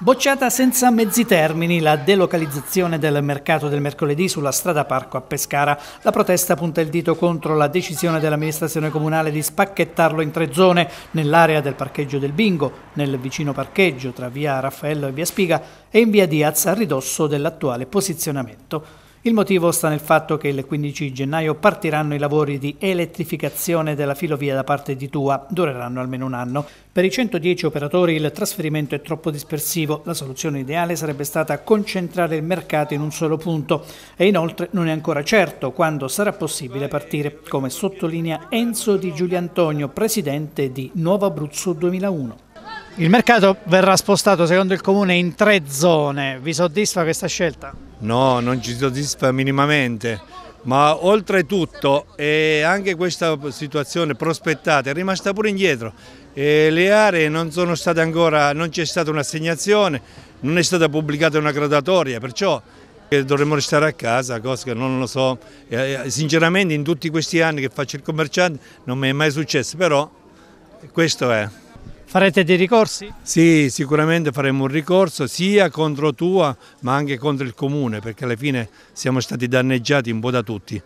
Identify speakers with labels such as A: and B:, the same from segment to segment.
A: Bocciata senza mezzi termini la delocalizzazione del mercato del mercoledì sulla strada Parco a Pescara. La protesta punta il dito contro la decisione dell'amministrazione comunale di spacchettarlo in tre zone, nell'area del parcheggio del Bingo, nel vicino parcheggio tra via Raffaello e via Spiga e in via Diaz a ridosso dell'attuale posizionamento. Il motivo sta nel fatto che il 15 gennaio partiranno i lavori di elettrificazione della filovia da parte di Tua, dureranno almeno un anno. Per i 110 operatori il trasferimento è troppo dispersivo, la soluzione ideale sarebbe stata concentrare il mercato in un solo punto e inoltre non è ancora certo quando sarà possibile partire, come sottolinea Enzo Di Giuliantonio, presidente di Nuova Abruzzo 2001. Il mercato verrà spostato secondo il Comune in tre
B: zone, vi soddisfa questa scelta? No, non ci soddisfa minimamente, ma oltretutto eh, anche questa situazione prospettata è rimasta pure indietro. Eh, le aree non sono state ancora, non c'è stata un'assegnazione, non è stata pubblicata una gradatoria, perciò dovremmo restare a casa, cosa che non lo so. Eh, sinceramente in tutti questi anni che faccio il commerciante non mi è mai successo, però questo è. Farete dei ricorsi? Sì, sicuramente faremo un ricorso sia contro Tua ma anche contro il Comune perché alla fine siamo stati danneggiati un po' da tutti.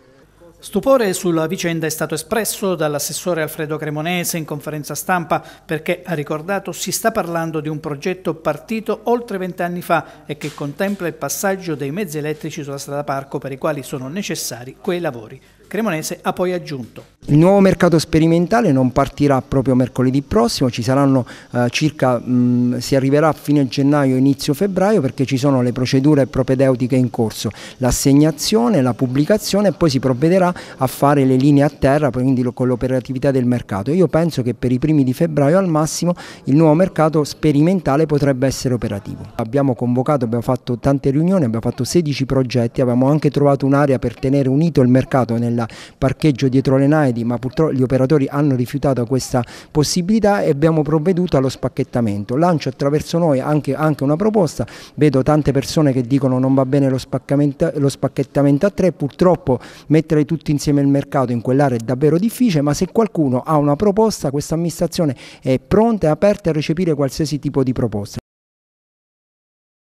A: Stupore sulla vicenda è stato espresso dall'assessore Alfredo Cremonese in conferenza stampa perché, ha ricordato, si sta parlando di un progetto partito oltre vent'anni fa e che contempla il passaggio dei mezzi elettrici sulla strada parco per i quali sono necessari quei lavori. Cremonese ha poi aggiunto.
C: Il nuovo mercato sperimentale non partirà proprio mercoledì prossimo, ci saranno eh, circa, mh, mm, si arriverà a fine gennaio, inizio febbraio perché ci sono le procedure propedeutiche in corso, l'assegnazione, la pubblicazione e poi si provvederà a fare le linee a terra, quindi con l'operatività del mercato. Io penso che per i primi di febbraio al massimo il nuovo mercato sperimentale potrebbe essere operativo. Abbiamo convocato, abbiamo fatto tante riunioni, abbiamo fatto 16 progetti, abbiamo anche trovato un'area per tenere unito il mercato nel del parcheggio dietro le naidi, ma purtroppo gli operatori hanno rifiutato questa possibilità e abbiamo provveduto allo spacchettamento. Lancio attraverso noi anche, anche una proposta, vedo tante persone che dicono non va bene lo, lo spacchettamento a tre, purtroppo mettere tutti insieme il mercato in quell'area è davvero difficile, ma se qualcuno ha una proposta questa amministrazione è pronta e aperta a recepire qualsiasi tipo di proposta.